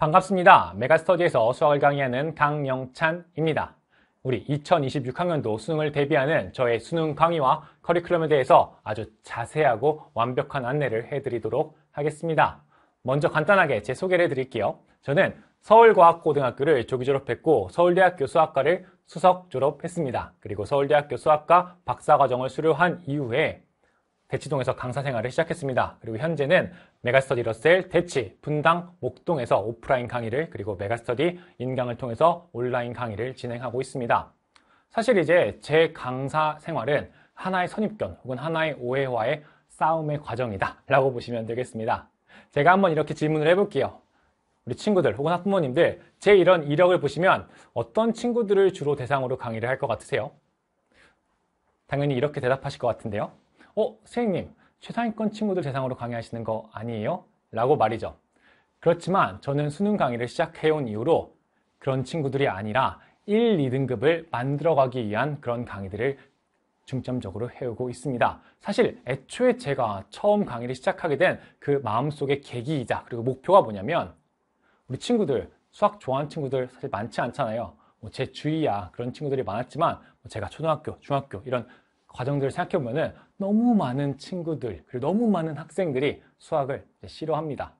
반갑습니다. 메가스터디에서 수학을 강의하는 강영찬입니다. 우리 2026학년도 수능을 대비하는 저의 수능 강의와 커리큘럼에 대해서 아주 자세하고 완벽한 안내를 해드리도록 하겠습니다. 먼저 간단하게 제 소개를 해드릴게요. 저는 서울과학고등학교를 조기 졸업했고 서울대학교 수학과를 수석 졸업했습니다. 그리고 서울대학교 수학과 박사과정을 수료한 이후에 대치동에서 강사 생활을 시작했습니다. 그리고 현재는 메가스터디 러셀 대치, 분당, 목동에서 오프라인 강의를 그리고 메가스터디 인강을 통해서 온라인 강의를 진행하고 있습니다. 사실 이제 제 강사 생활은 하나의 선입견 혹은 하나의 오해와의 싸움의 과정이다 라고 보시면 되겠습니다. 제가 한번 이렇게 질문을 해볼게요. 우리 친구들 혹은 학부모님들 제 이런 이력을 보시면 어떤 친구들을 주로 대상으로 강의를 할 것 같으세요? 당연히 이렇게 대답하실 것 같은데요. 어, 선생님, 최상위권 친구들 대상으로 강의하시는 거 아니에요? 라고 말이죠. 그렇지만 저는 수능 강의를 시작해온 이후로 그런 친구들이 아니라 1, 2등급을 만들어가기 위한 그런 강의들을 중점적으로 해오고 있습니다. 사실 애초에 제가 처음 강의를 시작하게 된 그 마음속의 계기이자 그리고 목표가 뭐냐면 우리 친구들, 수학 좋아하는 친구들 사실 많지 않잖아요. 뭐제 주위야 그런 친구들이 많았지만 뭐 제가 초등학교, 중학교 이런 과정들을 생각해보면은 너무 많은 친구들, 그리고 너무 많은 학생들이 수학을 싫어합니다.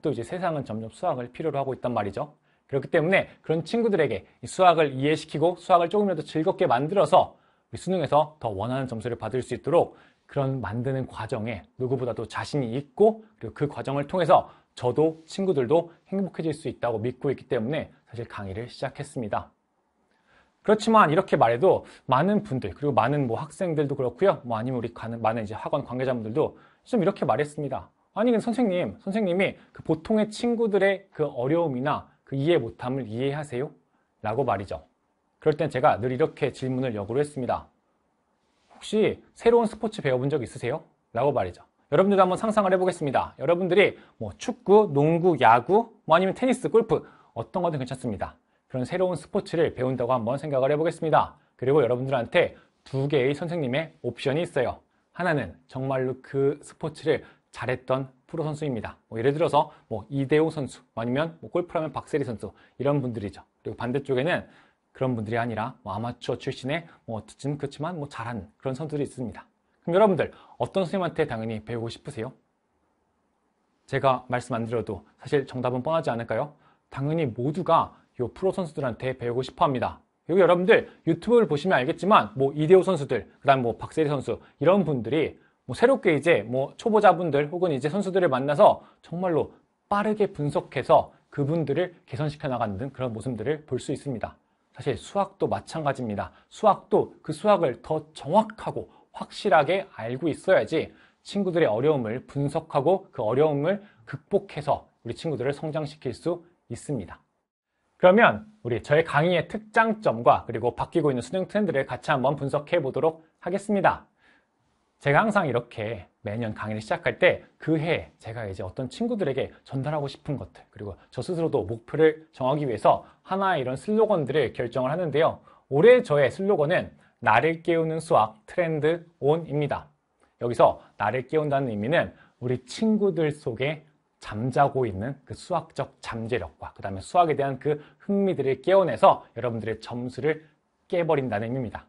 또 이제 세상은 점점 수학을 필요로 하고 있단 말이죠. 그렇기 때문에 그런 친구들에게 수학을 이해시키고 수학을 조금이라도 즐겁게 만들어서 우리 수능에서 더 원하는 점수를 받을 수 있도록 그런 만드는 과정에 누구보다도 자신이 있고 그리고 그 과정을 통해서 저도 친구들도 행복해질 수 있다고 믿고 있기 때문에 사실 강의를 시작했습니다. 그렇지만 이렇게 말해도 많은 분들 그리고 많은 뭐 학생들도 그렇고요. 뭐 아니면 우리 가는 많은 이제 학원 관계자분들도 좀 이렇게 말했습니다. 아니 근데 선생님, 선생님이 그 보통의 친구들의 그 어려움이나 그 이해 못함을 이해하세요? 라고 말이죠. 그럴 땐 제가 늘 이렇게 질문을 역으로 했습니다. 혹시 새로운 스포츠 배워본 적 있으세요? 라고 말이죠. 여러분들도 한번 상상을 해보겠습니다. 여러분들이 뭐 축구, 농구, 야구, 뭐 아니면 테니스, 골프 어떤 거든 괜찮습니다. 그런 새로운 스포츠를 배운다고 한번 생각을 해보겠습니다. 그리고 여러분들한테 두 개의 선생님의 옵션이 있어요. 하나는 정말로 그 스포츠를 잘했던 프로 선수입니다. 뭐 예를 들어서 뭐 이대호 선수 아니면 뭐 골프라면 박세리 선수 이런 분들이죠. 그리고 반대쪽에는 그런 분들이 아니라 뭐 아마추어 출신의 뭐 어쨌든 그렇지만 뭐잘한 그런 선수들이 있습니다. 그럼 여러분들 어떤 선생님한테 당연히 배우고 싶으세요? 제가 말씀 안 드려도 사실 정답은 뻔하지 않을까요? 당연히 모두가 요 프로 선수들한테 배우고 싶어 합니다. 그리 여러분들 유튜브를 보시면 알겠지만 뭐 이대호 선수들, 그다음 뭐 박세리 선수 이런 분들이 뭐 새롭게 이제 뭐 초보자분들 혹은 이제 선수들을 만나서 정말로 빠르게 분석해서 그분들을 개선시켜 나가는 그런 모습들을 볼 수 있습니다. 사실 수학도 마찬가지입니다. 수학도 그 수학을 더 정확하고 확실하게 알고 있어야지 친구들의 어려움을 분석하고 그 어려움을 극복해서 우리 친구들을 성장시킬 수 있습니다. 그러면 우리 저의 강의의 특장점과 그리고 바뀌고 있는 수능 트렌드를 같이 한번 분석해 보도록 하겠습니다. 제가 항상 이렇게 매년 강의를 시작할 때 그해 제가 이제 어떤 친구들에게 전달하고 싶은 것들 그리고 저 스스로도 목표를 정하기 위해서 하나의 이런 슬로건들을 결정을 하는데요. 올해 저의 슬로건은 나를 깨우는 수학 트렌드 온입니다. 여기서 나를 깨운다는 의미는 우리 친구들 속에 잠자고 있는 그 수학적 잠재력과 그 다음에 수학에 대한 그 흥미들을 깨워내서 여러분들의 점수를 깨버린다는 의미입니다.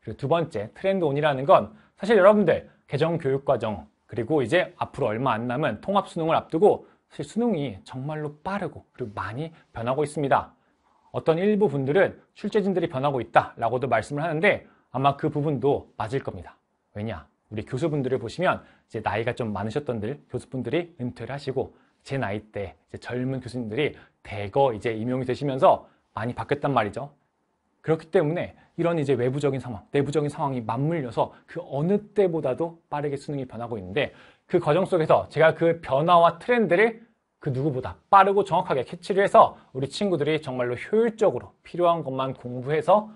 그리고 두 번째 트렌드 온이라는 건 사실 여러분들 개정 교육 과정 그리고 이제 앞으로 얼마 안 남은 통합 수능을 앞두고 사실 수능이 정말로 빠르고 그리고 많이 변하고 있습니다. 어떤 일부 분들은 출제진들이 변하고 있다라고도 말씀을 하는데 아마 그 부분도 맞을 겁니다. 왜냐? 우리 교수분들을 보시면 이제 나이가 좀 많으셨던들 교수분들이 은퇴를 하시고 제 나이 때 젊은 교수님들이 대거 이제 임용이 되시면서 많이 바뀌었단 말이죠. 그렇기 때문에 이런 이제 외부적인 상황, 내부적인 상황이 맞물려서 그 어느 때보다도 빠르게 수능이 변하고 있는데 그 과정 속에서 제가 그 변화와 트렌드를 그 누구보다 빠르고 정확하게 캐치를 해서 우리 친구들이 정말로 효율적으로 필요한 것만 공부해서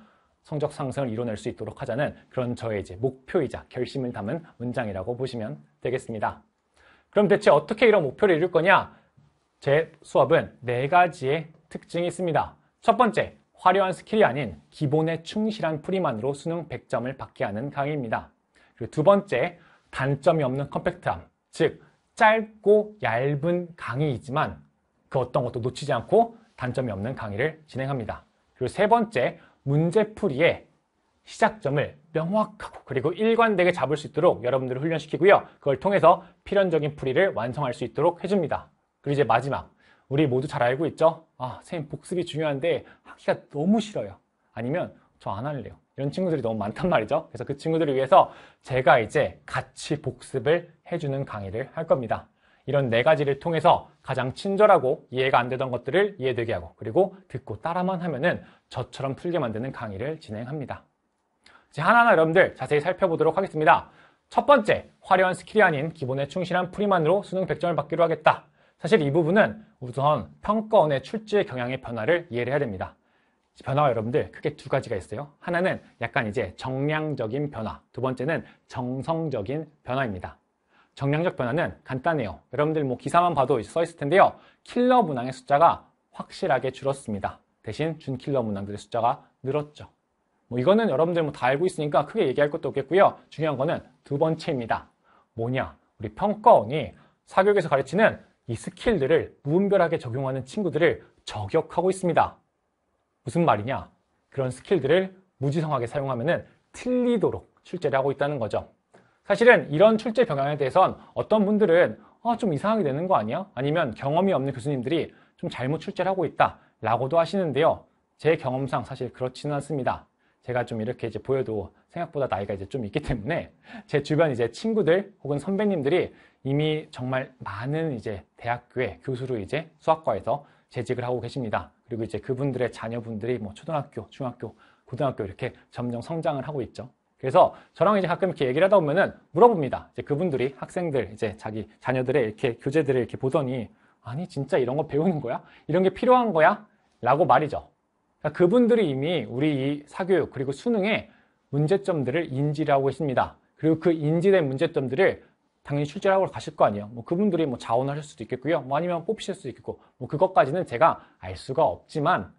성적 상승을 이뤄낼 수 있도록 하자는 그런 저의 이제 목표이자 결심을 담은 문장이라고 보시면 되겠습니다. 그럼 대체 어떻게 이런 목표를 이룰 거냐? 제 수업은 네 가지의 특징이 있습니다. 첫 번째, 화려한 스킬이 아닌 기본에 충실한 풀이만으로 수능 100점을 받게 하는 강의입니다. 그리고 두 번째, 단점이 없는 컴팩트함, 즉 짧고 얇은 강의이지만 그 어떤 것도 놓치지 않고 단점이 없는 강의를 진행합니다. 그리고 세 번째, 문제풀이의 시작점을 명확하고 그리고 일관되게 잡을 수 있도록 여러분들을 훈련시키고요. 그걸 통해서 필연적인 풀이를 완성할 수 있도록 해줍니다. 그리고 이제 마지막, 우리 모두 잘 알고 있죠? 아, 선생님 복습이 중요한데 학기가 너무 싫어요. 아니면 저 안 할래요. 이런 친구들이 너무 많단 말이죠. 그래서 그 친구들을 위해서 제가 이제 같이 복습을 해주는 강의를 할 겁니다. 이런 네 가지를 통해서 가장 친절하고 이해가 안 되던 것들을 이해되게 하고 그리고 듣고 따라만 하면은 저처럼 풀게 만드는 강의를 진행합니다. 이제 하나하나 여러분들 자세히 살펴보도록 하겠습니다. 첫 번째, 화려한 스킬이 아닌 기본에 충실한 프리만으로 수능 100점을 받기로 하겠다. 사실 이 부분은 우선 평가원의 출제 경향의 변화를 이해를 해야 됩니다. 변화가 여러분들 크게 두 가지가 있어요. 하나는 약간 이제 정량적인 변화, 두 번째는 정성적인 변화입니다. 정량적 변화는 간단해요. 여러분들 뭐 기사만 봐도 써 있을 텐데요. 킬러 문항의 숫자가 확실하게 줄었습니다. 대신 준킬러 문항들의 숫자가 늘었죠. 뭐 이거는 여러분들 뭐 다 알고 있으니까 크게 얘기할 것도 없겠고요. 중요한 거는 두 번째입니다. 뭐냐? 우리 평가원이 사교육에서 가르치는 이 스킬들을 무분별하게 적용하는 친구들을 저격하고 있습니다. 무슨 말이냐? 그런 스킬들을 무지성하게 사용하면 틀리도록 출제를 하고 있다는 거죠. 사실은 이런 출제 병행에 대해선 어떤 분들은 아, 좀 이상하게 되는 거 아니야? 아니면 경험이 없는 교수님들이 좀 잘못 출제를 하고 있다 라고도 하시는데요. 제 경험상 사실 그렇지는 않습니다. 제가 좀 이렇게 이제 보여도 생각보다 나이가 이제 좀 있기 때문에 제 주변 이제 친구들 혹은 선배님들이 이미 정말 많은 이제 대학교의 교수로 이제 수학과에서 재직을 하고 계십니다. 그리고 이제 그분들의 자녀분들이 뭐 초등학교, 중학교, 고등학교 이렇게 점점 성장을 하고 있죠. 그래서 저랑 이제 가끔 이렇게 얘기를 하다 보면은 물어봅니다. 이제 그분들이 학생들 이제 자기 자녀들의 이렇게 교재들을 이렇게 보더니 아니 진짜 이런 거 배우는 거야? 이런 게 필요한 거야? 라고 말이죠. 그러니까 그분들이 이미 우리 이 사교육 그리고 수능의 문제점들을 인지 하고 있습니다. 그리고 그 인지된 문제점들을 당연히 출제하고 가실 거 아니에요. 뭐 그분들이 뭐 자원하실 수도 있겠고요. 뭐 아니면 뽑히실 수도 있겠고 뭐 그것까지는 제가 알 수가 없지만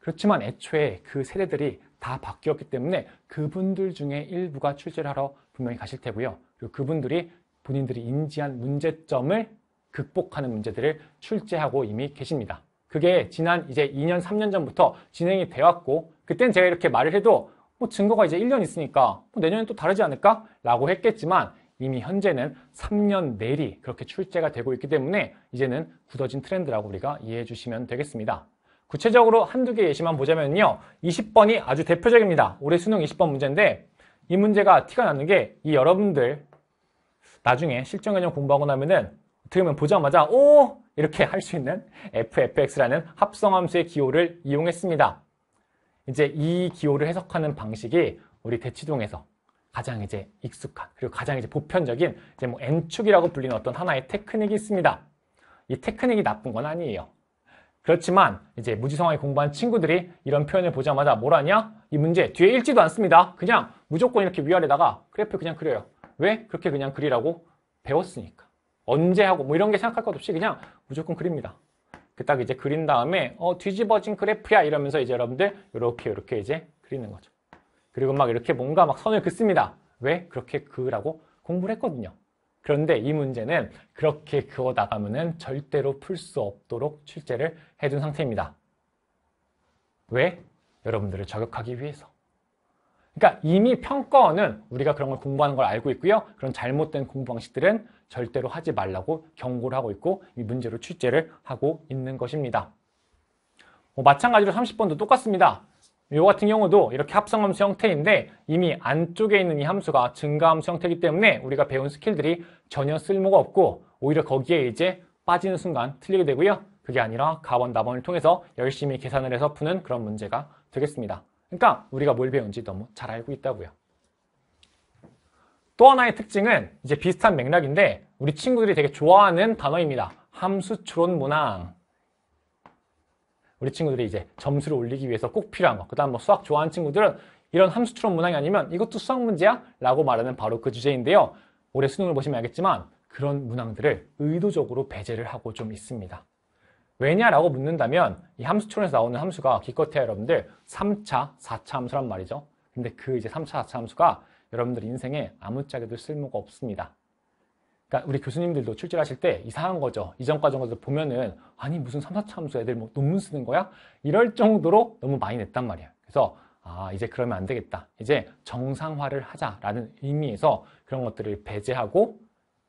그렇지만 애초에 그 세대들이 다 바뀌었기 때문에 그분들 중에 일부가 출제를 하러 분명히 가실 테고요. 그리고 그분들이 본인들이 인지한 문제점을 극복하는 문제들을 출제하고 이미 계십니다. 그게 지난 이제 2년, 3년 전부터 진행이 되었고 그땐 제가 이렇게 말을 해도 뭐 증거가 이제 1년 있으니까 뭐 내년엔 또 다르지 않을까? 라고 했겠지만 이미 현재는 3년 내리 그렇게 출제가 되고 있기 때문에 이제는 굳어진 트렌드라고 우리가 이해해 주시면 되겠습니다. 구체적으로 한두 개 예시만 보자면요. 20번이 아주 대표적입니다. 올해 수능 20번 문제인데 이 문제가 티가 나는 게 이 여러분들 나중에 실전개념 공부하고 나면은 어떻게 보면 보자마자 오! 이렇게 할 수 있는 FFX라는 합성함수의 기호를 이용했습니다. 이제 이 기호를 해석하는 방식이 우리 대치동에서 가장 이제 익숙한 그리고 가장 이제 보편적인 이제 뭐 N축이라고 불리는 어떤 하나의 테크닉이 있습니다. 이 테크닉이 나쁜 건 아니에요. 그렇지만 이제 무지성하게 공부한 친구들이 이런 표현을 보자마자 뭘 하냐? 이 문제 뒤에 읽지도 않습니다. 그냥 무조건 이렇게 위아래다가 그래프 그냥 그려요. 왜? 그렇게 그냥 그리라고 배웠으니까. 언제 하고 뭐 이런 게 생각할 것 없이 그냥 무조건 그립니다. 그 딱 이제 그린 다음에 어 뒤집어진 그래프야 이러면서 이제 여러분들 이렇게 이렇게 이제 그리는 거죠. 그리고 막 이렇게 뭔가 막 선을 긋습니다. 왜? 그렇게 그라고 공부를 했거든요. 그런데 이 문제는 그렇게 그어 나가면 절대로 풀 수 없도록 출제를 해둔 상태입니다. 왜? 여러분들을 저격하기 위해서. 그러니까 이미 평가원은 우리가 그런 걸 공부하는 걸 알고 있고요. 그런 잘못된 공부 방식들은 절대로 하지 말라고 경고를 하고 있고 이 문제로 출제를 하고 있는 것입니다. 뭐 마찬가지로 30번도 똑같습니다. 이 같은 경우도 이렇게 합성함수 형태인데 이미 안쪽에 있는 이 함수가 증가함수 형태이기 때문에 우리가 배운 스킬들이 전혀 쓸모가 없고 오히려 거기에 이제 빠지는 순간 틀리게 되고요. 그게 아니라 가번, 나번을 통해서 열심히 계산을 해서 푸는 그런 문제가 되겠습니다. 그러니까 우리가 뭘 배운지 너무 잘 알고 있다고요. 또 하나의 특징은 이제 비슷한 맥락인데 우리 친구들이 되게 좋아하는 단어입니다. 함수추론 문항. 우리 친구들이 이제 점수를 올리기 위해서 꼭 필요한 거. 그다음 뭐 수학 좋아하는 친구들은 이런 함수추론 문항이 아니면 이것도 수학 문제야? 라고 말하는 바로 그 주제인데요. 올해 수능을 보시면 알겠지만 그런 문항들을 의도적으로 배제를 하고 좀 있습니다. 왜냐라고 묻는다면 이 함수추론에서 나오는 함수가 기껏해야 여러분들 3차, 4차 함수란 말이죠. 근데 그 이제 3차, 4차 함수가 여러분들 인생에 아무짝에도 쓸모가 없습니다. 그러니까 우리 교수님들도 출제하실 때 이상한 거죠. 이전 과정에서 보면은 아니 무슨 삼사참수 애들 뭐 논문 쓰는 거야? 이럴 정도로 너무 많이 냈단 말이야. 그래서 아 이제 그러면 안 되겠다. 이제 정상화를 하자라는 의미에서 그런 것들을 배제하고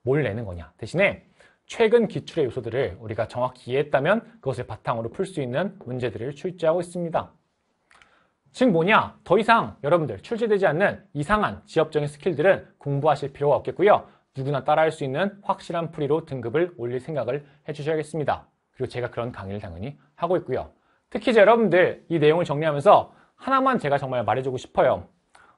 뭘 내는 거냐. 대신에 최근 기출의 요소들을 우리가 정확히 이해했다면 그것을 바탕으로 풀 수 있는 문제들을 출제하고 있습니다. 즉 뭐냐? 더 이상 여러분들 출제되지 않는 이상한 지엽적인 스킬들은 공부하실 필요가 없겠고요. 누구나 따라할 수 있는 확실한 풀이로 등급을 올릴 생각을 해주셔야겠습니다. 그리고 제가 그런 강의를 당연히 하고 있고요. 특히 이제 여러분들 이 내용을 정리하면서 하나만 제가 정말 말해주고 싶어요.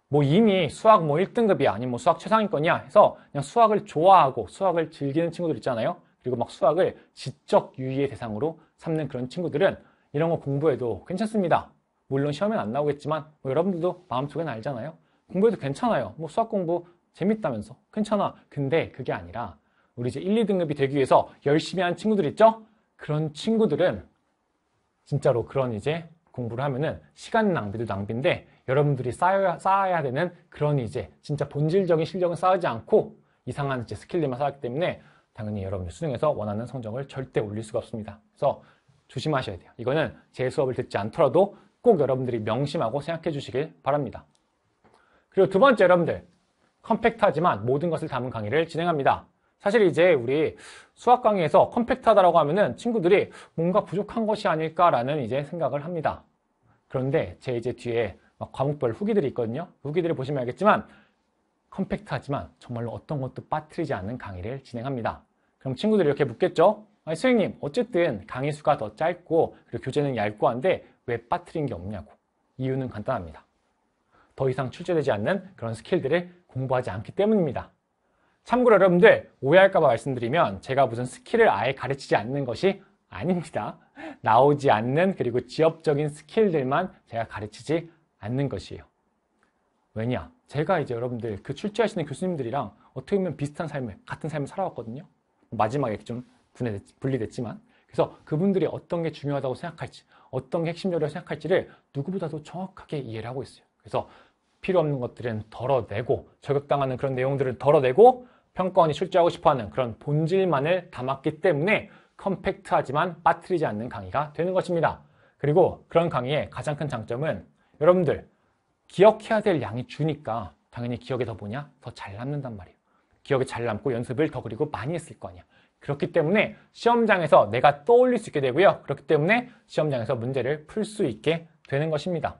뭐 이미 수학 뭐 1등급이야 아니면 뭐 수학 최상위권이야 해서 그냥 수학을 좋아하고 수학을 즐기는 친구들 있잖아요. 그리고 막 수학을 지적 유의의 대상으로 삼는 그런 친구들은 이런 거 공부해도 괜찮습니다. 물론 시험엔 안 나오겠지만 뭐 여러분들도 마음속엔 알잖아요. 공부해도 괜찮아요. 뭐 수학 공부 재밌다면서 괜찮아 근데 그게 아니라 우리 이제 1, 2등급이 되기 위해서 열심히 한 친구들 있죠? 그런 친구들은 진짜로 그런 이제 공부를 하면은 시간 낭비도 낭비인데 여러분들이 쌓여야, 쌓아야 되는 그런 이제 진짜 본질적인 실력은 쌓지 않고 이상한 이제 스킬들만 쌓았기 때문에 당연히 여러분들 수능에서 원하는 성적을 절대 올릴 수가 없습니다. 그래서 조심하셔야 돼요. 이거는 제 수업을 듣지 않더라도 꼭 여러분들이 명심하고 생각해 주시길 바랍니다. 그리고 두 번째 여러분들 컴팩트하지만 모든 것을 담은 강의를 진행합니다. 사실 이제 우리 수학 강의에서 컴팩트하다라고 하면은 친구들이 뭔가 부족한 것이 아닐까라는 이제 생각을 합니다. 그런데 제 이제 뒤에 과목별 후기들이 있거든요. 그 후기들을 보시면 알겠지만 컴팩트하지만 정말로 어떤 것도 빠뜨리지 않는 강의를 진행합니다. 그럼 친구들이 이렇게 묻겠죠? 아니, 선생님 어쨌든 강의 수가 더 짧고 그리고 교재는 얇고 한데 왜 빠뜨린 게 없냐고 이유는 간단합니다. 더 이상 출제되지 않는 그런 스킬들을 공부하지 않기 때문입니다. 참고로 여러분들 오해할까봐 말씀드리면 제가 무슨 스킬을 아예 가르치지 않는 것이 아닙니다. 나오지 않는 그리고 지엽적인 스킬들만 제가 가르치지 않는 것이에요. 왜냐? 제가 이제 여러분들 그 출제하시는 교수님들이랑 어떻게 보면 비슷한 삶을, 같은 삶을 살아왔거든요. 마지막에 좀 분리됐지만. 그래서 그분들이 어떤 게 중요하다고 생각할지, 어떤 게 핵심적이라고 생각할지를 누구보다도 정확하게 이해를 하고 있어요. 그래서 필요 없는 것들은 덜어내고 저격당하는 그런 내용들을 덜어내고 평가원이 출제하고 싶어하는 그런 본질만을 담았기 때문에 컴팩트하지만 빠뜨리지 않는 강의가 되는 것입니다. 그리고 그런 강의의 가장 큰 장점은 여러분들 기억해야 될 양이 주니까 당연히 기억에 더 뭐냐? 더 잘 남는단 말이에요. 기억에 잘 남고 연습을 더 그리고 많이 했을 거 아니야. 그렇기 때문에 시험장에서 내가 떠올릴 수 있게 되고요. 그렇기 때문에 시험장에서 문제를 풀 수 있게 되는 것입니다.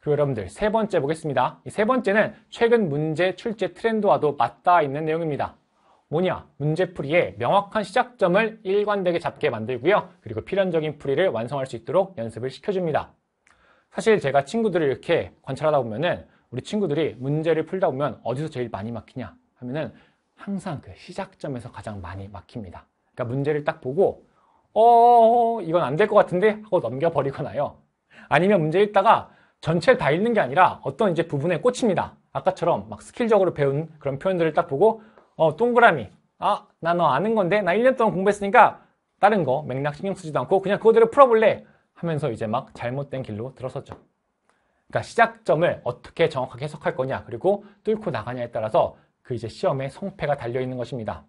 그리고 여러분들 세 번째 보겠습니다. 세 번째는 최근 문제 출제 트렌드와도 맞닿아 있는 내용입니다. 뭐냐? 문제풀이에 명확한 시작점을 일관되게 잡게 만들고요. 그리고 필연적인 풀이를 완성할 수 있도록 연습을 시켜줍니다. 사실 제가 친구들을 이렇게 관찰하다 보면은 우리 친구들이 문제를 풀다 보면 어디서 제일 많이 막히냐 하면은 항상 그 시작점에서 가장 많이 막힙니다. 그러니까 문제를 딱 보고 어, 어, 어 이건 안 될 것 같은데 하고 넘겨버리거나요. 아니면 문제 읽다가 전체를 다 읽는 게 아니라 어떤 이제 부분에 꽂힙니다. 아까처럼 막 스킬적으로 배운 그런 표현들을 딱 보고 어 동그라미 아 나 너 아는 건데 나 1년 동안 공부했으니까 다른 거 맥락 신경 쓰지도 않고 그냥 그거대로 풀어볼래 하면서 이제 막 잘못된 길로 들어섰죠. 그러니까 시작점을 어떻게 정확하게 해석할 거냐 그리고 뚫고 나가냐에 따라서 그 이제 시험의 성패가 달려 있는 것입니다.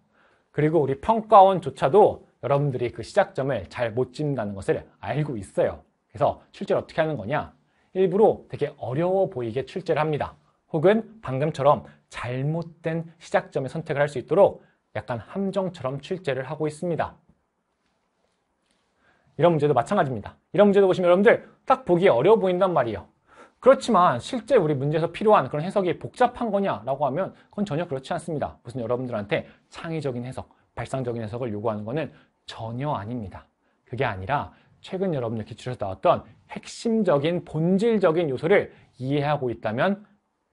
그리고 우리 평가원조차도 여러분들이 그 시작점을 잘 못 짚는다는 것을 알고 있어요. 그래서 실제로 어떻게 하는 거냐? 일부러 되게 어려워 보이게 출제를 합니다. 혹은 방금처럼 잘못된 시작점의 선택을 할 수 있도록 약간 함정처럼 출제를 하고 있습니다. 이런 문제도 마찬가지입니다. 이런 문제도 보시면 여러분들 딱 보기 어려워 보인단 말이에요. 그렇지만 실제 우리 문제에서 필요한 그런 해석이 복잡한 거냐라고 하면 그건 전혀 그렇지 않습니다. 무슨 여러분들한테 창의적인 해석, 발상적인 해석을 요구하는 것은 전혀 아닙니다. 그게 아니라 최근 여러분들 기출에서 나왔던 핵심적인 본질적인 요소를 이해하고 있다면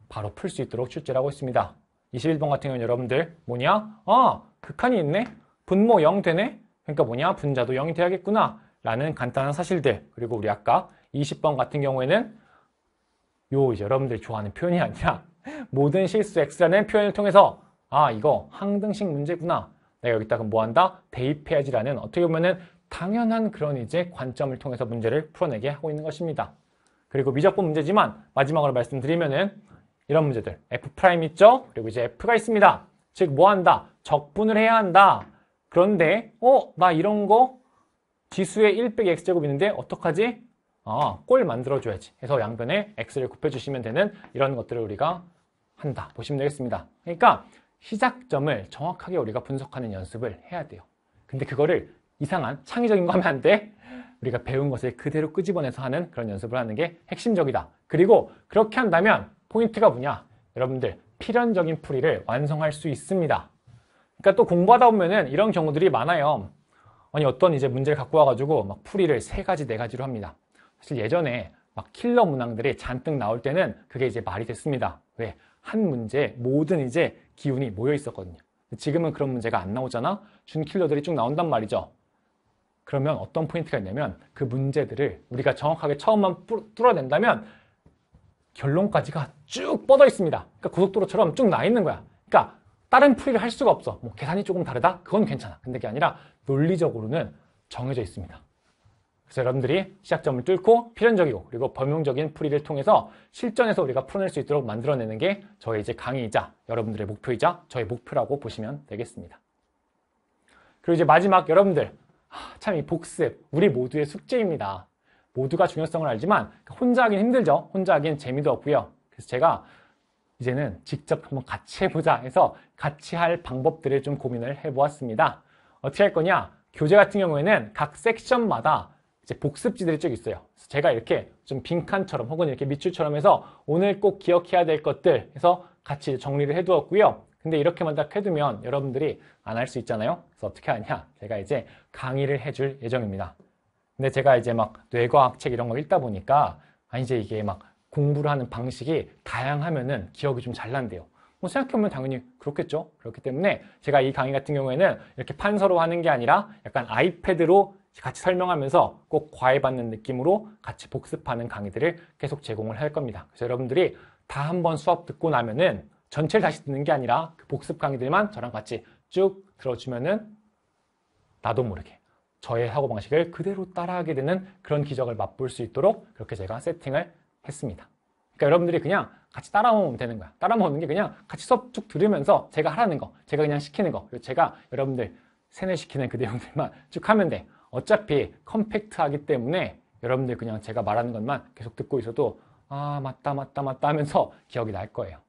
바로 풀 수 있도록 출제를 하고 있습니다. 21번 같은 경우는 여러분들 뭐냐? 아, 극한이 있네? 분모 0 되네? 그러니까 뭐냐? 분자도 0이 돼야겠구나 라는 간단한 사실들 그리고 우리 아까 20번 같은 경우에는 요 이제 여러분들이 좋아하는 표현이 아니라 모든 실수 x라는 표현을 통해서 아 이거 항등식 문제구나 내가 여기다가 뭐한다? 대입해야지라는 어떻게 보면은 당연한 그런 이제 관점을 통해서 문제를 풀어내게 하고 있는 것입니다. 그리고 미적분 문제지만 마지막으로 말씀드리면은 이런 문제들 f 있죠? 그리고 이제 f가 있습니다. 즉 뭐 한다? 적분을 해야 한다. 그런데 어? 나 이런 거 지수의 1 빼기 x제곱 있는데 어떡하지? 아, 꼴 만들어줘야지. 해서 양변에 x를 곱해주시면 되는 이런 것들을 우리가 한다. 보시면 되겠습니다. 그러니까 시작점을 정확하게 우리가 분석하는 연습을 해야 돼요. 근데 그거를 이상한 창의적인 거 하면 안 돼. 우리가 배운 것을 그대로 끄집어내서 하는 그런 연습을 하는 게 핵심적이다. 그리고 그렇게 한다면 포인트가 뭐냐? 여러분들 필연적인 풀이를 완성할 수 있습니다. 그러니까 또 공부하다 보면은 이런 경우들이 많아요. 아니 어떤 이제 문제를 갖고 와가지고 막 풀이를 세 가지 네 가지로 합니다. 사실 예전에 막 킬러 문항들이 잔뜩 나올 때는 그게 이제 말이 됐습니다. 왜? 한 문제에 모든 이제 기운이 모여 있었거든요. 지금은 그런 문제가 안 나오잖아? 준킬러들이 쭉 나온단 말이죠. 그러면 어떤 포인트가 있냐면 그 문제들을 우리가 정확하게 처음만 뚫어낸다면 결론까지가 쭉 뻗어 있습니다. 그러니까 고속도로처럼 쭉 나 있는 거야. 그러니까 다른 풀이를 할 수가 없어. 뭐 계산이 조금 다르다? 그건 괜찮아. 근데 그게 아니라 논리적으로는 정해져 있습니다. 그래서 여러분들이 시작점을 뚫고 필연적이고 그리고 범용적인 풀이를 통해서 실전에서 우리가 풀어낼 수 있도록 만들어내는 게 저의 이제 강의이자 여러분들의 목표이자 저의 목표라고 보시면 되겠습니다. 그리고 이제 마지막 여러분들 참이 복습, 우리 모두의 숙제입니다. 모두가 중요성을 알지만 혼자 하긴 힘들죠. 혼자 하긴 재미도 없고요. 그래서 제가 이제는 직접 한번 같이 해보자 해서 같이 할 방법들을 좀 고민을 해보았습니다. 어떻게 할 거냐? 교재 같은 경우에는 각 섹션마다 이제 복습지들이 쭉 있어요. 그래서 제가 이렇게 좀 빈칸처럼 혹은 이렇게 밑줄처럼 해서 오늘 꼭 기억해야 될 것들 해서 같이 정리를 해두었고요. 근데 이렇게만 딱 해두면 여러분들이 안 할 수 있잖아요. 그래서 어떻게 하냐? 제가 이제 강의를 해줄 예정입니다. 근데 제가 이제 막 뇌과학 책 이런 거 읽다 보니까 아 이제 이게 막 공부를 하는 방식이 다양하면은 기억이 좀 잘 난대요. 뭐 생각해보면 당연히 그렇겠죠. 그렇기 때문에 제가 이 강의 같은 경우에는 이렇게 판서로 하는 게 아니라 약간 아이패드로 같이 설명하면서 꼭 과외받는 느낌으로 같이 복습하는 강의들을 계속 제공을 할 겁니다. 그래서 여러분들이 다 한 번 수업 듣고 나면은 전체를 다시 듣는 게 아니라 그 복습 강의들만 저랑 같이 쭉 들어주면은 나도 모르게 저의 사고방식을 그대로 따라하게 되는 그런 기적을 맛볼 수 있도록 그렇게 제가 세팅을 했습니다. 그러니까 여러분들이 그냥 같이 따라오면 되는 거야. 따라오는 게 그냥 같이 수업 쭉 들으면서 제가 하라는 거, 제가 그냥 시키는 거, 그리고 제가 여러분들 세뇌시키는 그 내용들만 쭉 하면 돼. 어차피 컴팩트하기 때문에 여러분들 그냥 제가 말하는 것만 계속 듣고 있어도 아 맞다 맞다 맞다 하면서 기억이 날 거예요.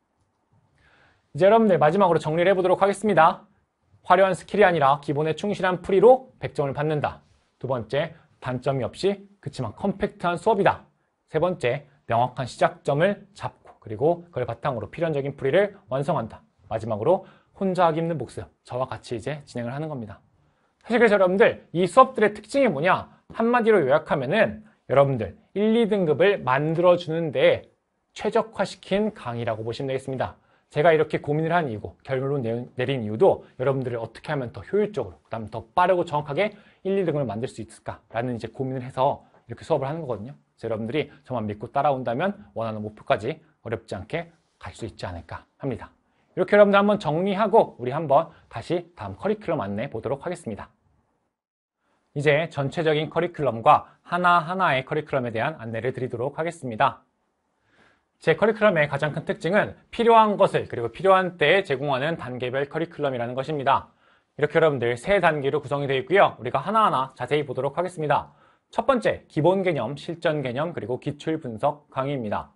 이제 여러분들 마지막으로 정리를 해보도록 하겠습니다. 화려한 스킬이 아니라 기본에 충실한 풀이로 100점을 받는다. 두 번째, 단점이 없이 그치만 컴팩트한 수업이다. 세 번째, 명확한 시작점을 잡고 그리고 그걸 바탕으로 필연적인 풀이를 완성한다. 마지막으로 혼자 하기 힘든 복습, 저와 같이 이제 진행을 하는 겁니다. 사실 그래서 여러분들 이 수업들의 특징이 뭐냐? 한마디로 요약하면은 여러분들 1, 2등급을 만들어주는데 최적화시킨 강의라고 보시면 되겠습니다. 제가 이렇게 고민을 한 이유고 결론을 내린 이유도 여러분들을 어떻게 하면 더 효율적으로 그다음 더 빠르고 정확하게 1, 2등을 만들 수 있을까라는 이제 고민을 해서 이렇게 수업을 하는 거거든요. 그래서 여러분들이 저만 믿고 따라온다면 원하는 목표까지 어렵지 않게 갈 수 있지 않을까 합니다. 이렇게 여러분들 한번 정리하고 우리 한번 다시 다음 커리큘럼 안내 보도록 하겠습니다. 이제 전체적인 커리큘럼과 하나하나의 커리큘럼에 대한 안내를 드리도록 하겠습니다. 제 커리큘럼의 가장 큰 특징은 필요한 것을 그리고 필요한 때에 제공하는 단계별 커리큘럼이라는 것입니다. 이렇게 여러분들 세 단계로 구성이 되어 있고요. 우리가 하나하나 자세히 보도록 하겠습니다. 첫 번째, 기본 개념, 실전 개념, 그리고 기출 분석 강의입니다.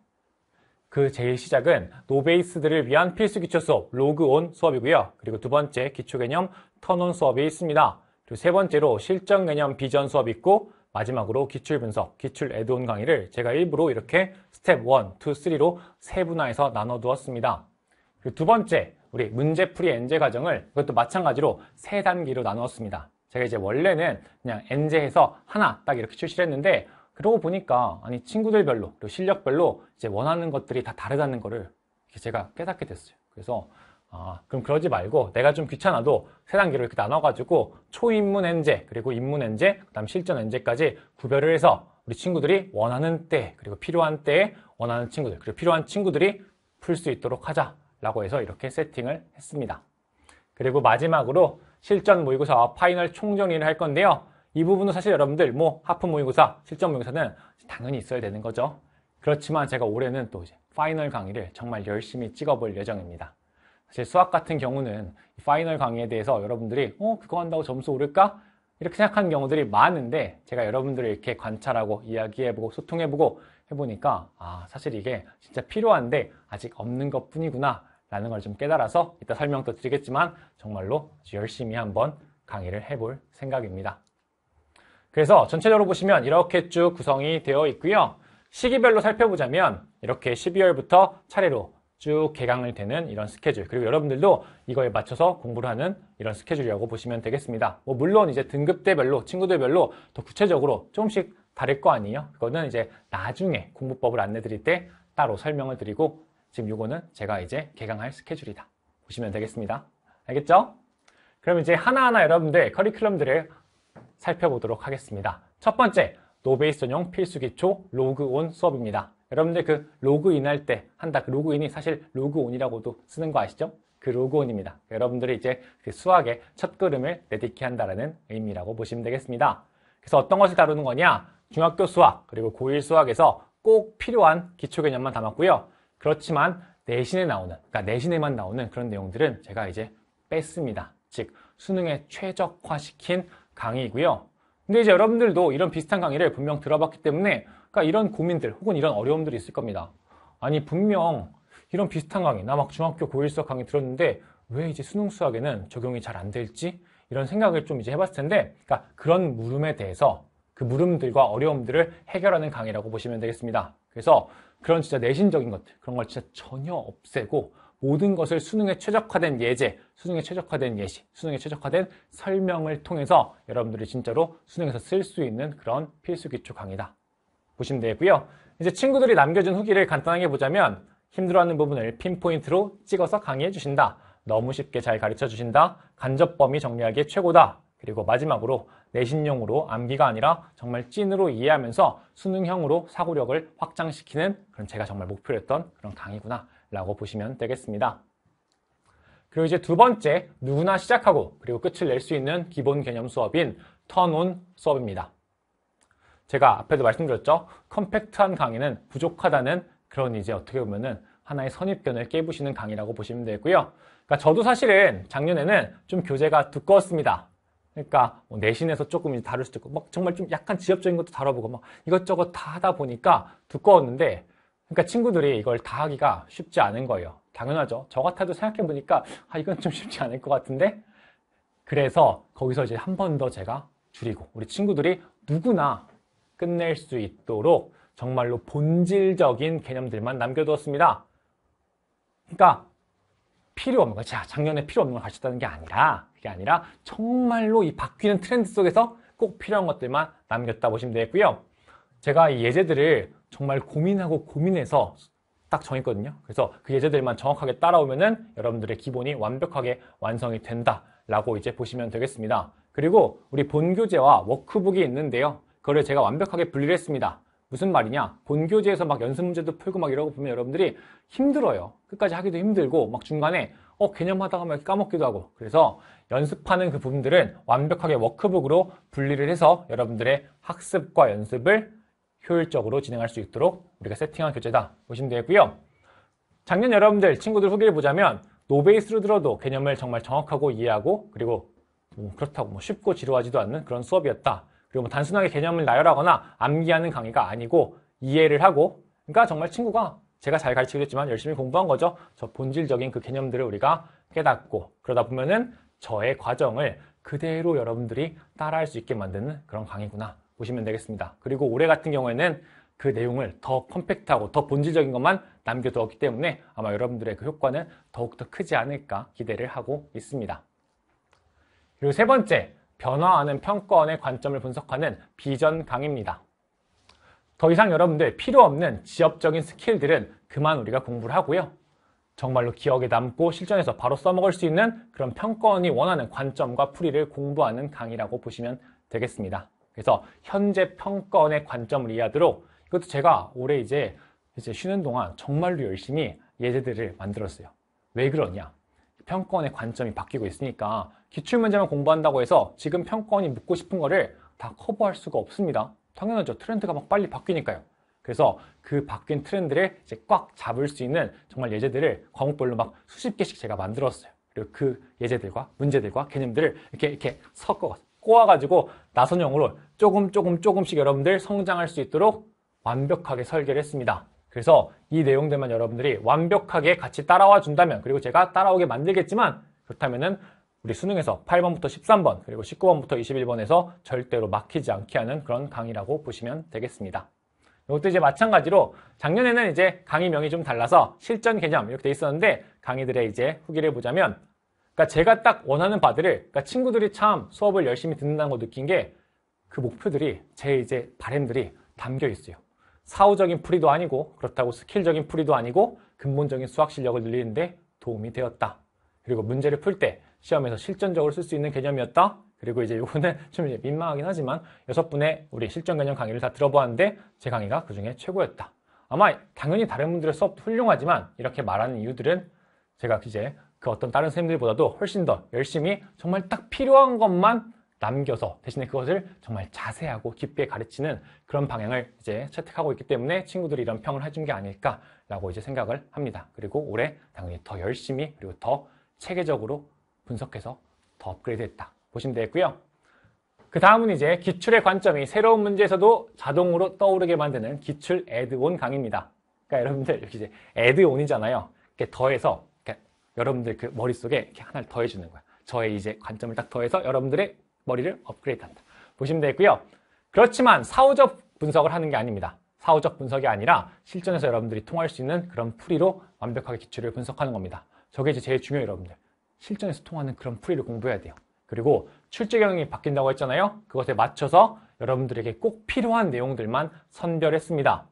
그 제일 시작은 노베이스들을 위한 필수 기초 수업, 로그온 수업이고요. 그리고 두 번째, 기초 개념, 턴온 수업이 있습니다. 그리고 세 번째로 실전 개념 비전 수업이 있고 마지막으로 기출 분석, 기출 에드온 강의를 제가 일부러 이렇게 스텝 1, 2, 3로 세분화해서 나눠두었습니다. 그리고 두 번째, 우리 문제풀이 엔제 과정을 그것도 마찬가지로 세 단계로 나누었습니다. 제가 이제 원래는 그냥 엔제해서 하나 딱 이렇게 출시를 했는데 그러고 보니까 아니 친구들별로 그리고 실력별로 이제 원하는 것들이 다 다르다는 거를 제가 깨닫게 됐어요. 그래서 아, 그럼 그러지 말고 내가 좀 귀찮아도 세 단계로 이렇게 나눠가지고 초인문 엔제 그리고 인문 엔제 그다음 실전 엔제까지 구별을 해서 우리 친구들이 원하는 때 그리고 필요한 때에 원하는 친구들 그리고 필요한 친구들이 풀 수 있도록 하자라고 해서 이렇게 세팅을 했습니다. 그리고 마지막으로 실전 모의고사와 파이널 총정리를 할 건데요. 이 부분은 사실 여러분들 뭐 하프 모의고사, 실전 모의고사는 당연히 있어야 되는 거죠. 그렇지만 제가 올해는 또 이제 파이널 강의를 정말 열심히 찍어볼 예정입니다. 제 수학 같은 경우는 파이널 강의에 대해서 여러분들이 어 그거 한다고 점수 오를까? 이렇게 생각하는 경우들이 많은데 제가 여러분들을 이렇게 관찰하고 이야기해보고 소통해보고 해보니까 아 사실 이게 진짜 필요한데 아직 없는 것 뿐이구나 라는 걸 좀 깨달아서 이따 설명도 드리겠지만 정말로 열심히 한번 강의를 해볼 생각입니다. 그래서 전체적으로 보시면 이렇게 쭉 구성이 되어 있고요. 시기별로 살펴보자면 이렇게 12월부터 차례로 쭉 개강을 되는 이런 스케줄 그리고 여러분들도 이거에 맞춰서 공부를 하는 이런 스케줄이라고 보시면 되겠습니다. 뭐 물론 이제 등급대별로 친구들별로 더 구체적으로 조금씩 다를 거 아니에요. 그거는 이제 나중에 공부법을 안내 드릴 때 따로 설명을 드리고 지금 이거는 제가 이제 개강할 스케줄이다 보시면 되겠습니다. 알겠죠? 그럼 이제 하나하나 여러분들 커리큘럼들을 살펴보도록 하겠습니다. 첫 번째, 노베이스 전용 필수 기초 로그온 수업입니다. 여러분들 그 로그인 할 때 한다 그 로그인이 사실 로그온이라고도 쓰는 거 아시죠? 그 로그온입니다. 여러분들이 이제 그 수학의 첫 걸음을 내딛게 한다라는 의미라고 보시면 되겠습니다. 그래서 어떤 것을 다루는 거냐? 중학교 수학 그리고 고1 수학에서 꼭 필요한 기초 개념만 담았고요. 그렇지만 내신에 나오는 그러니까 내신에만 나오는 그런 내용들은 제가 이제 뺐습니다. 즉 수능에 최적화시킨 강의이고요. 근데 이제 여러분들도 이런 비슷한 강의를 분명 들어봤기 때문에 그러니까 이런 고민들 혹은 이런 어려움들이 있을 겁니다. 아니 분명 이런 비슷한 강의 나 막 중학교 고1 수학 강의 들었는데 왜 이제 수능 수학에는 적용이 잘 안 될지 이런 생각을 좀 이제 해봤을 텐데 그러니까 그런 물음에 대해서 그 물음들과 어려움들을 해결하는 강의라고 보시면 되겠습니다. 그래서 그런 진짜 내신적인 것들 그런 걸 진짜 전혀 없애고 모든 것을 수능에 최적화된 예제, 수능에 최적화된 예시, 수능에 최적화된 설명을 통해서 여러분들이 진짜로 수능에서 쓸 수 있는 그런 필수 기초 강의다. 보시면 되겠고요. 이제 친구들이 남겨준 후기를 간단하게 보자면 힘들어하는 부분을 핀포인트로 찍어서 강의해 주신다. 너무 쉽게 잘 가르쳐 주신다. 간접 범위 정리하기에 최고다. 그리고 마지막으로 내신용으로 암기가 아니라 정말 찐으로 이해하면서 수능형으로 사고력을 확장시키는 그런 제가 정말 목표였던 그런 강의구나 라고 보시면 되겠습니다. 그리고 이제 두 번째 누구나 시작하고 그리고 끝을 낼 수 있는 기본 개념 수업인 턴온 수업입니다. 제가 앞에도 말씀드렸죠. 컴팩트한 강의는 부족하다는 그런 이제 어떻게 보면은 하나의 선입견을 깨부시는 강의라고 보시면 되고요. 그러니까 저도 사실은 작년에는 좀 교재가 두꺼웠습니다. 그러니까 뭐 내신에서 조금 다룰 수도 있고 막 정말 좀 약간 지엽적인 것도 다뤄보고 막 이것저것 다 하다 보니까 두꺼웠는데 그러니까 친구들이 이걸 다 하기가 쉽지 않은 거예요. 당연하죠. 저 같아도 생각해보니까 아 이건 좀 쉽지 않을 것 같은데 그래서 거기서 이제 한 번 더 제가 줄이고 우리 친구들이 누구나 끝낼 수 있도록 정말로 본질적인 개념들만 남겨두었습니다. 그러니까 필요 없는 거, 자, 작년에 필요 없는 걸 가셨다는 게 아니라, 그게 아니라 정말로 이 바뀌는 트렌드 속에서 꼭 필요한 것들만 남겼다 보시면 되겠고요. 제가 이 예제들을 정말 고민하고 고민해서 딱 정했거든요. 그래서 그 예제들만 정확하게 따라오면은 여러분들의 기본이 완벽하게 완성이 된다라고 이제 보시면 되겠습니다. 그리고 우리 본교재와 워크북이 있는데요. 그거를 제가 완벽하게 분리를 했습니다. 무슨 말이냐? 본교재에서 막 연습 문제도 풀고 막 이러고 보면 여러분들이 힘들어요. 끝까지 하기도 힘들고 막 중간에 어 개념하다가 막 까먹기도 하고 그래서 연습하는 그 부분들은 완벽하게 워크북으로 분리를 해서 여러분들의 학습과 연습을 효율적으로 진행할 수 있도록 우리가 세팅한 교재다 보시면 되고요. 겠 작년 여러분들 친구들 후기를 보자면 노베이스로 들어도 개념을 정말 정확하고 이해하고 그리고 뭐 그렇다고 뭐 쉽고 지루하지도 않는 그런 수업이었다. 그리고 뭐 단순하게 개념을 나열하거나 암기하는 강의가 아니고 이해를 하고 그러니까 정말 친구가 제가 잘 가르치겠지만 열심히 공부한 거죠. 저 본질적인 그 개념들을 우리가 깨닫고 그러다 보면은 저의 과정을 그대로 여러분들이 따라할 수 있게 만드는 그런 강의구나 보시면 되겠습니다. 그리고 올해 같은 경우에는 그 내용을 더 컴팩트하고 더 본질적인 것만 남겨두었기 때문에 아마 여러분들의 그 효과는 더욱더 크지 않을까 기대를 하고 있습니다. 그리고 세 번째, 변화하는 평가원의 관점을 분석하는 비전 강의입니다. 더 이상 여러분들 필요 없는 지엽적인 스킬들은 그만 우리가 공부를 하고요. 정말로 기억에 남고 실전에서 바로 써먹을 수 있는 그런 평가원이 원하는 관점과 풀이를 공부하는 강의라고 보시면 되겠습니다. 그래서 현재 평가원의 관점을 이해하도록 이것도 제가 올해 이제 이제 쉬는 동안 정말로 열심히 예제들을 만들었어요. 왜 그러냐? 평가원의 관점이 바뀌고 있으니까 기출문제만 공부한다고 해서 지금 평권이 묻고 싶은 거를 다 커버할 수가 없습니다. 당연하죠. 트렌드가 막 빨리 바뀌니까요. 그래서 그 바뀐 트렌드를 이제 꽉 잡을 수 있는 정말 예제들을 과목별로 막 수십 개씩 제가 만들었어요. 그리고 그 예제들과 문제들과 개념들을 이렇게 이렇게 섞어 꼬아가지고 나선형으로 조금 조금 조금씩 여러분들 성장할 수 있도록 완벽하게 설계를 했습니다. 그래서 이 내용들만 여러분들이 완벽하게 같이 따라와 준다면 그리고 제가 따라오게 만들겠지만 그렇다면은 우리 수능에서 8번부터 13번 그리고 19번부터 21번에서 절대로 막히지 않게 하는 그런 강의라고 보시면 되겠습니다. 이것도 이제 마찬가지로 작년에는 이제 강의명이 좀 달라서 실전 개념 이렇게 돼 있었는데 강의들의 이제 후기를 보자면 그러니까 제가 딱 원하는 바들을 그러니까 친구들이 참 수업을 열심히 듣는다는 걸 느낀 게 그 목표들이 제 이제 바램들이 담겨 있어요. 사후적인 풀이도 아니고 그렇다고 스킬적인 풀이도 아니고 근본적인 수학 실력을 늘리는데 도움이 되었다. 그리고 문제를 풀때 시험에서 실전적으로 쓸 수 있는 개념이었다. 그리고 이제 요거는 좀 이제 민망하긴 하지만 여섯 분의 우리 실전 개념 강의를 다 들어보았는데 제 강의가 그중에 최고였다. 아마 당연히 다른 분들의 수업도 훌륭하지만 이렇게 말하는 이유들은 제가 이제 그 어떤 다른 선생님들보다도 훨씬 더 열심히 정말 딱 필요한 것만 남겨서 대신에 그것을 정말 자세하고 깊게 가르치는 그런 방향을 이제 채택하고 있기 때문에 친구들이 이런 평을 해준 게 아닐까라고 이제 생각을 합니다. 그리고 올해 당연히 더 열심히 그리고 더 체계적으로 분석해서 더 업그레이드 했다. 보시면 되겠고요. 그 다음은 이제 기출의 관점이 새로운 문제에서도 자동으로 떠오르게 만드는 기출 애드온 강의입니다. 그러니까 여러분들 이렇게 이제 애드온이잖아요. 이렇게 더해서 이렇게 여러분들 그 머릿속에 이렇게 하나를 더해주는 거야. 저의 이제 관점을 딱 더해서 여러분들의 머리를 업그레이드 한다. 보시면 되겠고요. 그렇지만 사후적 분석을 하는 게 아닙니다. 사후적 분석이 아니라 실전에서 여러분들이 통할 수 있는 그런 풀이로 완벽하게 기출을 분석하는 겁니다. 저게 이제 제일 중요해요, 여러분들. 실전에서 통하는 그런 풀이를 공부해야 돼요. 그리고 출제경이 향 바뀐다고 했잖아요. 그것에 맞춰서 여러분들에게 꼭 필요한 내용들만 선별했습니다.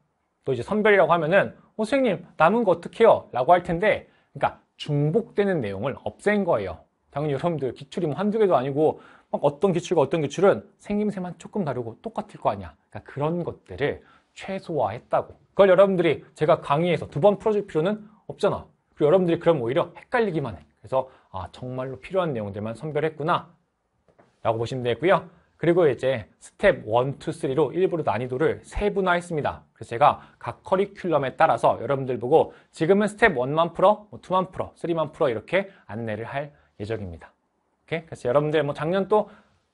또 이제 선별이라고 하면은 어, 선생님 남은 거 어떻게 해요? 라고 할 텐데 그러니까 중복되는 내용을 없앤 거예요. 당연히 여러분들 기출이 뭐 한두 개도 아니고 막 어떤 기출과 어떤 기출은 생김새만 조금 다르고 똑같을 거 아니야. 그러니까 그런 것들을 최소화했다고. 그걸 여러분들이 제가 강의에서 두 번 풀어줄 필요는 없잖아. 그리고 여러분들이 그럼 오히려 헷갈리기만 해. 그래서 아 정말로 필요한 내용들만 선별했구나 라고 보시면 되겠고요. 그리고 이제 스텝 1, 2, 3로 일부러 난이도를 세분화했습니다. 그래서 제가 각 커리큘럼에 따라서 여러분들 보고 지금은 스텝 1만 풀어, 2만 뭐 풀어, 3만 풀어 이렇게 안내를 할 예정입니다. 오케이? 그래서 여러분들 뭐 작년 또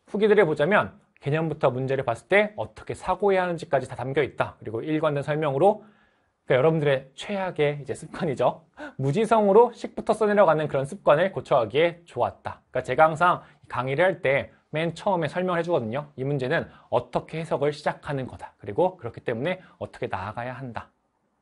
후기들을 보자면 개념부터 문제를 봤을 때 어떻게 사고해야 하는지까지 다 담겨 있다. 그리고 일관된 설명으로 그러니까 여러분들의 최악의 이제 습관이죠. 무지성으로 식부터 써내려가는 그런 습관을 고쳐가기에 좋았다. 그러니까 제가 항상 강의를 할 때 맨 처음에 설명을 해주거든요. 이 문제는 어떻게 해석을 시작하는 거다. 그리고 그렇기 때문에 어떻게 나아가야 한다.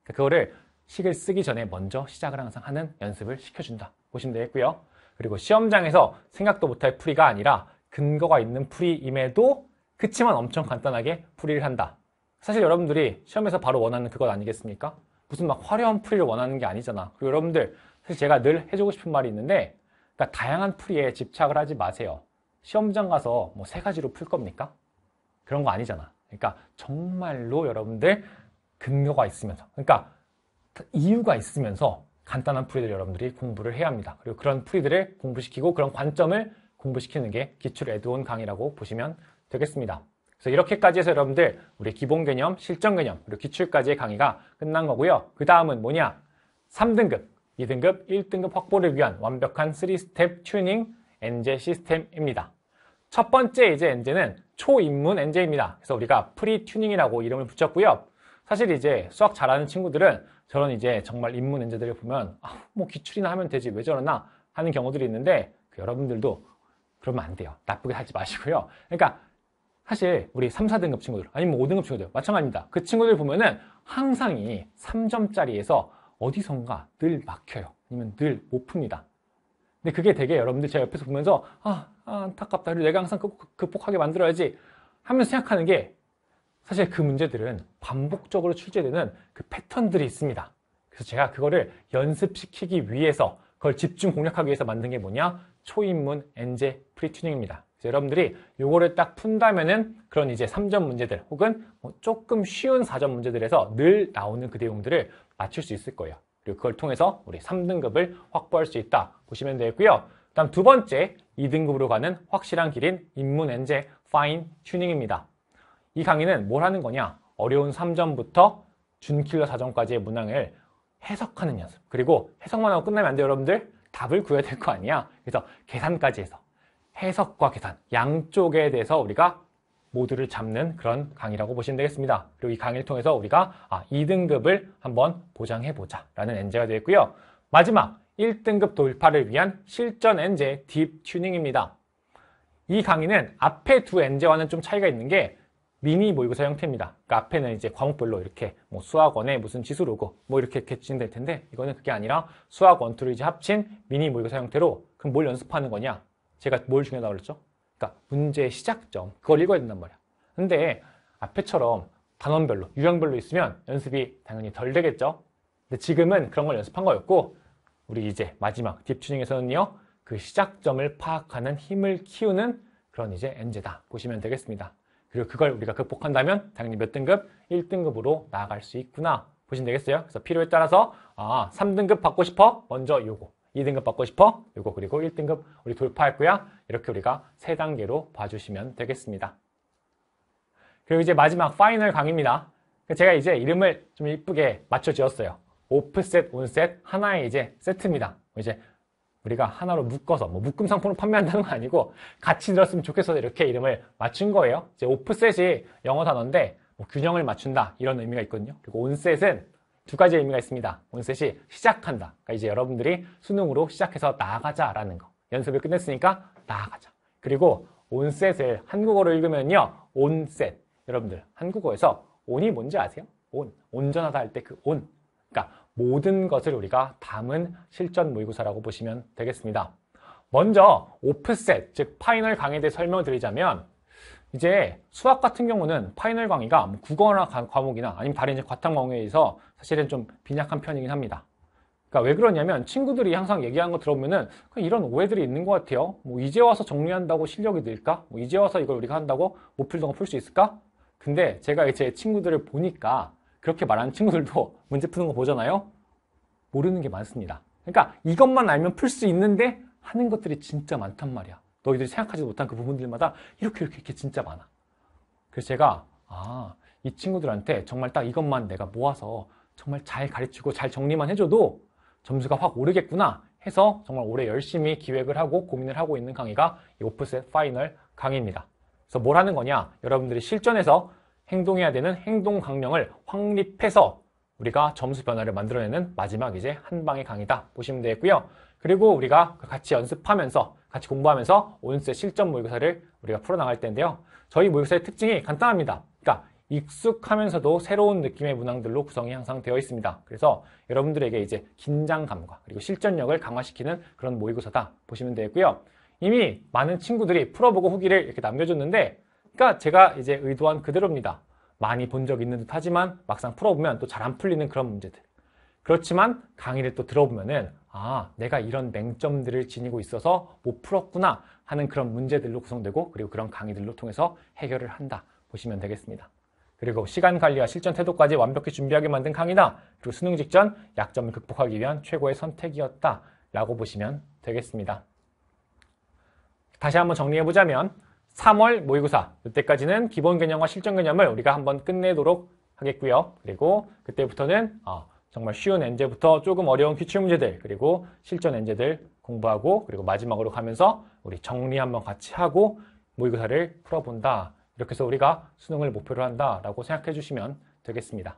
그러니까 그거를 식을 쓰기 전에 먼저 시작을 항상 하는 연습을 시켜준다. 보시면 되겠고요. 그리고 시험장에서 생각도 못할 풀이가 아니라 근거가 있는 풀이임에도 그치만 엄청 간단하게 풀이를 한다. 사실 여러분들이 시험에서 바로 원하는 그것 아니겠습니까? 무슨 막 화려한 풀이를 원하는 게 아니잖아. 그리고 여러분들, 사실 제가 늘 해주고 싶은 말이 있는데, 그러니까 다양한 풀이에 집착을 하지 마세요. 시험장 가서 뭐 세 가지로 풀 겁니까? 그런 거 아니잖아. 그러니까 정말로 여러분들 근거가 있으면서, 그러니까 이유가 있으면서 간단한 풀이들 여러분들이 공부를 해야 합니다. 그리고 그런 풀이들을 공부시키고 그런 관점을 공부시키는 게 기출 에드온 강의라고 보시면 되겠습니다. 그래서 이렇게까지 해서 여러분들 우리 기본 개념, 실전 개념, 그리고 기출까지의 강의가 끝난 거고요. 그 다음은 뭐냐? 3등급, 2등급, 1등급 확보를 위한 완벽한 3스텝 튜닝 엔제 시스템입니다. 첫 번째 이제 엔제는 초입문 엔제입니다. 그래서 우리가 프리 튜닝이라고 이름을 붙였고요. 사실 이제 수학 잘하는 친구들은 저런 이제 정말 입문 엔제들을 보면 아, 뭐 기출이나 하면 되지 왜 저러나 하는 경우들이 있는데 그 여러분들도 그러면 안 돼요. 나쁘게 하지 마시고요. 그러니까 사실 우리 3, 4등급 친구들 아니면 5등급 뭐 친구들 마찬가지입니다. 그 친구들 보면은 항상이 3점짜리에서 어디선가 늘 막혀요. 아니면 늘 못 풉니다. 근데 그게 되게 여러분들 제가 옆에서 보면서 아, 아 안타깝다. 그리고 내가 항상 극복하게 만들어야지 하면서 생각하는 게 사실 그 문제들은 반복적으로 출제되는 그 패턴들이 있습니다. 그래서 제가 그거를 연습시키기 위해서 그걸 집중 공략하기 위해서 만든 게 뭐냐? 초인문 엔제 프리튜닝입니다. 여러분들이 요거를 딱 푼다면은 그런 이제 3점 문제들 혹은 뭐 조금 쉬운 4점 문제들에서 늘 나오는 그 내용들을 맞출 수 있을 거예요. 그리고 그걸 통해서 우리 3등급을 확보할 수 있다 보시면 되겠고요. 다음 두 번째 2등급으로 가는 확실한 길인 입문 엔제 파인 튜닝입니다. 이 강의는 뭘 하는 거냐? 어려운 3점부터 준킬러 4점까지의 문항을 해석하는 연습. 그리고 해석만 하고 끝나면 안 돼요, 여러분들. 답을 구해야 될 거 아니야. 그래서 계산까지 해서 해석과 계산 양쪽에 대해서 우리가 모두를 잡는 그런 강의라고 보시면 되겠습니다. 그리고 이 강의를 통해서 우리가 아, 2등급을 한번 보장해보자 라는 엔제가 되겠고요. 마지막 1등급 돌파를 위한 실전 엔제 딥 튜닝입니다. 이 강의는 앞에 두 엔제와는 좀 차이가 있는 게 미니 모의고사 형태입니다. 그러 그러니까 앞에는 이제 과목별로 이렇게 뭐 수학원에 무슨 지수로고 뭐 이렇게 이렇진될 텐데 이거는 그게 아니라 수학 원투를 이제 합친 미니 모의고사 형태로 그럼 뭘 연습하는 거냐? 제가 뭘 중요하다고 그랬죠? 그러니까 문제의 시작점 그걸 읽어야 된단 말이야 근데 앞에처럼 단원별로 유형별로 있으면 연습이 당연히 덜 되겠죠 근데 지금은 그런 걸 연습한 거였고 우리 이제 마지막 딥튜닝에서는요 그 시작점을 파악하는 힘을 키우는 그런 이제 엔제다 보시면 되겠습니다 그리고 그걸 우리가 극복한다면 당연히 몇 등급? 1등급으로 나아갈 수 있구나 보시면 되겠어요 그래서 필요에 따라서 아 3등급 받고 싶어? 먼저 요거 2등급 받고 싶어? 이거 그리고 1등급 우리 돌파했고요. 이렇게 우리가 3단계로 봐주시면 되겠습니다. 그리고 이제 마지막 파이널 강입니다. 제가 이제 이름을 좀 이쁘게 맞춰 지었어요. 오프셋, 온셋 하나의 이제 세트입니다. 뭐 이제 우리가 하나로 묶어서 뭐 묶음 상품을 판매한다는 건 아니고 같이 들었으면 좋겠어서 이렇게 이름을 맞춘 거예요. 이제 오프셋이 영어 단어인데 뭐 균형을 맞춘다 이런 의미가 있거든요. 그리고 온셋은 두 가지 의미가 있습니다. 온셋이 시작한다. 그러니까 이제 여러분들이 수능으로 시작해서 나아가자라는 거. 연습을 끝냈으니까 나아가자. 그리고 온셋을 한국어로 읽으면요. 온셋. 여러분들 한국어에서 온이 뭔지 아세요? 온. 온전하다 할 때 그 온. 그러니까 모든 것을 우리가 담은 실전 모의고사라고 보시면 되겠습니다. 먼저 오프셋, 즉 파이널 강의에 대해 설명을 드리자면 이제 수학 같은 경우는 파이널 강의가 뭐 국어나 과목이나 아니면 다른 이제 과탐 강의에서 사실은 좀 빈약한 편이긴 합니다. 그러니까 왜 그러냐면 친구들이 항상 얘기하는 거 들어보면은 이런 오해들이 있는 것 같아요. 뭐 이제 와서 정리한다고 실력이 늘까? 뭐 이제 와서 이걸 우리가 한다고 못 풀던 거 풀 수 있을까? 근데 제가 제 친구들을 보니까 그렇게 말하는 친구들도 문제 푸는 거 보잖아요. 모르는 게 많습니다. 그러니까 이것만 알면 풀 수 있는데 하는 것들이 진짜 많단 말이야. 너희들이 생각하지 못한 그 부분들마다 이렇게 이렇게 이렇게 진짜 많아. 그래서 제가 아, 이 친구들한테 정말 딱 이것만 내가 모아서 정말 잘 가르치고 잘 정리만 해줘도 점수가 확 오르겠구나 해서 정말 올해 열심히 기획을 하고 고민을 하고 있는 강의가 이 오프셋 파이널 강의입니다. 그래서 뭘 하는 거냐? 여러분들이 실전에서 행동해야 되는 행동 강령을 확립해서 우리가 점수 변화를 만들어내는 마지막 이제 한 방의 강의다 보시면 되겠고요. 그리고 우리가 같이 연습하면서 같이 공부하면서 오늘의 실전 모의고사를 우리가 풀어나갈 텐데요. 저희 모의고사의 특징이 간단합니다. 그러니까 익숙하면서도 새로운 느낌의 문항들로 구성이 항상 되어 있습니다. 그래서 여러분들에게 이제 긴장감과 그리고 실전력을 강화시키는 그런 모의고사다 보시면 되겠고요. 이미 많은 친구들이 풀어보고 후기를 이렇게 남겨줬는데 그러니까 제가 이제 의도한 그대로입니다. 많이 본 적 있는 듯 하지만 막상 풀어보면 또 잘 안 풀리는 그런 문제들. 그렇지만 강의를 또 들어보면은 아, 내가 이런 맹점들을 지니고 있어서 못 풀었구나 하는 그런 문제들로 구성되고 그리고 그런 강의들로 통해서 해결을 한다 보시면 되겠습니다. 그리고 시간 관리와 실전 태도까지 완벽히 준비하게 만든 강의다. 그리고 수능 직전 약점을 극복하기 위한 최고의 선택이었다. 라고 보시면 되겠습니다. 다시 한번 정리해보자면 3월 모의고사 이때까지는 기본 개념과 실전 개념을 우리가 한번 끝내도록 하겠고요. 그리고 그때부터는 어, 정말 쉬운 엔제부터 조금 어려운 기출 문제들 그리고 실전 엔제들 공부하고 그리고 마지막으로 가면서 우리 정리 한번 같이 하고 모의고사를 풀어본다. 이렇게 해서 우리가 수능을 목표로 한다라고 생각해 주시면 되겠습니다.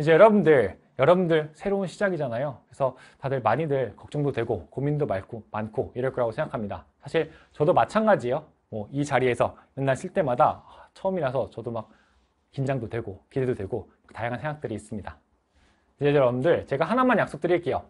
이제 여러분들, 여러분들 새로운 시작이잖아요. 그래서 다들 많이들 걱정도 되고 고민도 많고, 많고 이럴 거라고 생각합니다. 사실 저도 마찬가지예요. 뭐이 자리에서 맨날 쓸 때마다 아, 처음이라서 저도 막 긴장도 되고 기대도 되고 다양한 생각들이 있습니다. 이제 여러분들 제가 하나만 약속드릴게요.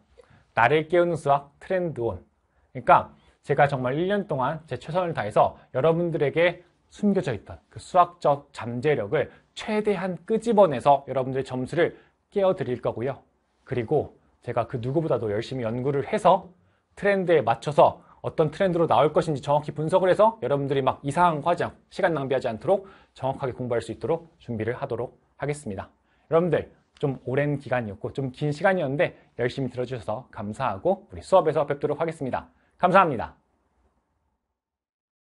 나를 깨우는 수학 트렌드온. 그러니까 제가 정말 1년 동안 제 최선을 다해서 여러분들에게 숨겨져 있던 그 수학적 잠재력을 최대한 끄집어내서 여러분들의 점수를 깨어드릴 거고요. 그리고 제가 그 누구보다도 열심히 연구를 해서 트렌드에 맞춰서 어떤 트렌드로 나올 것인지 정확히 분석을 해서 여러분들이 막 이상한 과정, 시간 낭비하지 않도록 정확하게 공부할 수 있도록 준비를 하도록 하겠습니다. 여러분들 좀 오랜 기간이었고 좀 긴 시간이었는데 열심히 들어주셔서 감사하고 우리 수업에서 뵙도록 하겠습니다. 감사합니다.